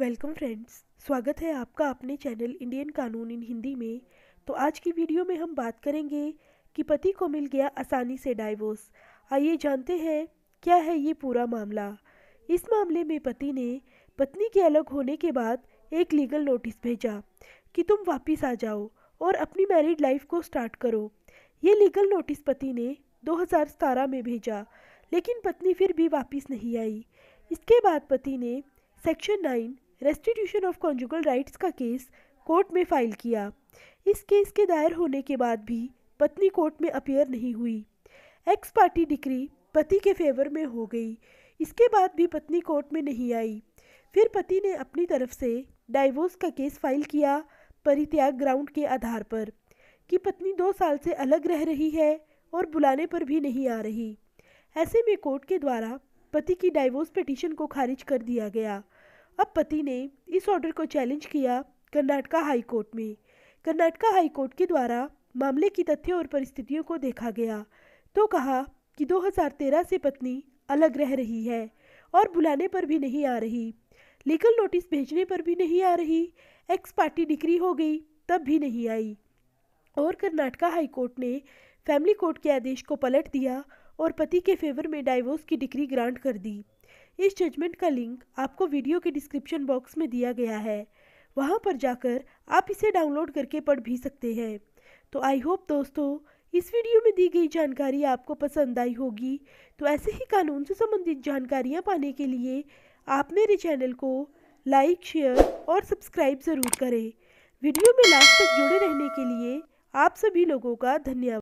welcome friends स्वागत है आपका अपने चैनल इंडियन कानून इन हिंदी में तो आज की वीडियो में हम बात करेंगे कि पति को मिल गया आसानी से डाइवोर्स आइए जानते हैं क्या है ये पूरा मामला इस मामले में पति ने पत्नी के अलग होने के बाद एक लीगल नोटिस भेजा कि तुम वापस आ जाओ और अपनी मैरिड लाइफ को स्टार्ट करो ये लीगल नोटिस पति ने दो में भेजा लेकिन पत्नी फिर भी वापस नहीं आई इसके बाद पति ने section nine restitution of conjugal rights का केस कोर्ट में फाइल किया इस केस के दायर होने के बाद भी पत्नी कोर्ट में अपेयर नहीं हुई एक्स पार्टी डिक्री पति के फेवर में हो गई इसके बाद भी पत्नी कोर्ट में नहीं आई फिर पति ने अपनी तरफ से डाइवोर्स का केस फाइल किया परित्याग ग्राउंड के आधार पर कि पत्नी दो साल से अलग रह रही है और बुलाने पर भी नहीं आ रही ऐसे में कोर्ट के द्वारा पति की डाइवोर्स पिटीशन को खारिज कर दिया गया अब पति ने इस ऑर्डर को चैलेंज किया कर्नाटका हाई कोर्ट में कर्नाटका हाई कोर्ट के द्वारा मामले की तथ्य और परिस्थितियों को देखा गया तो कहा कि 2013 से पत्नी अलग रह रही है और बुलाने पर भी नहीं आ रही लीगल नोटिस भेजने पर भी नहीं आ रही एक्स पार्टी डिग्री हो गई तब भी नहीं आई और कर्नाटका हाई कोर्ट ने फैमिली कोर्ट के आदेश को पलट दिया और पति के फेवर में डाइवोर्स की डिग्री ग्रांट कर दी इस जजमेंट का लिंक आपको वीडियो के डिस्क्रिप्शन बॉक्स में दिया गया है वहाँ पर जाकर आप इसे डाउनलोड करके पढ़ भी सकते हैं तो आई होप दोस्तों इस वीडियो में दी गई जानकारी आपको पसंद आई होगी तो ऐसे ही कानून से संबंधित जानकारियाँ पाने के लिए आप मेरे चैनल को लाइक शेयर और सब्सक्राइब ज़रूर करें वीडियो में लास्ट तक जुड़े रहने के लिए आप सभी लोगों का धन्यवाद